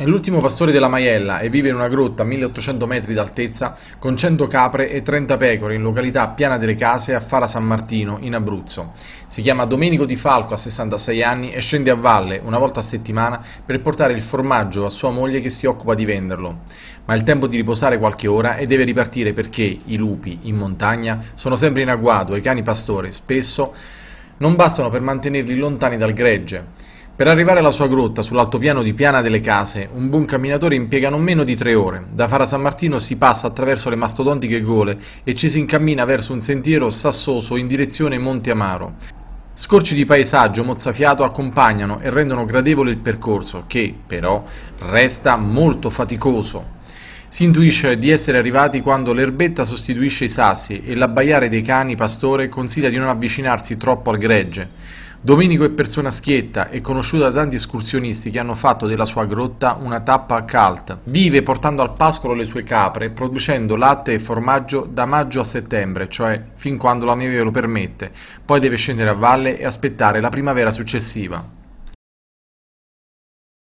È l'ultimo pastore della maiella e vive in una grotta a 1800 metri d'altezza con 100 capre e 30 pecore in località Piana delle Case a Fara San Martino, in Abruzzo. Si chiama Domenico Di Falco, a 66 anni, e scende a valle una volta a settimana per portare il formaggio a sua moglie che si occupa di venderlo. Ma è il tempo di riposare qualche ora e deve ripartire perché i lupi in montagna sono sempre in agguato e i cani pastore spesso non bastano per mantenerli lontani dal gregge. Per arrivare alla sua grotta, sull'altopiano di Piana delle Case, un buon camminatore impiega non meno di tre ore. Da Fara San Martino si passa attraverso le mastodontiche gole e ci si incammina verso un sentiero sassoso in direzione Monte Amaro. Scorci di paesaggio mozzafiato accompagnano e rendono gradevole il percorso, che però resta molto faticoso. Si intuisce di essere arrivati quando l'erbetta sostituisce i sassi e l'abbaiare dei cani pastore consiglia di non avvicinarsi troppo al gregge. Domenico è persona schietta e conosciuta da tanti escursionisti che hanno fatto della sua grotta una tappa cult. Vive portando al pascolo le sue capre, producendo latte e formaggio da maggio a settembre, cioè fin quando la neve lo permette. Poi deve scendere a valle e aspettare la primavera successiva.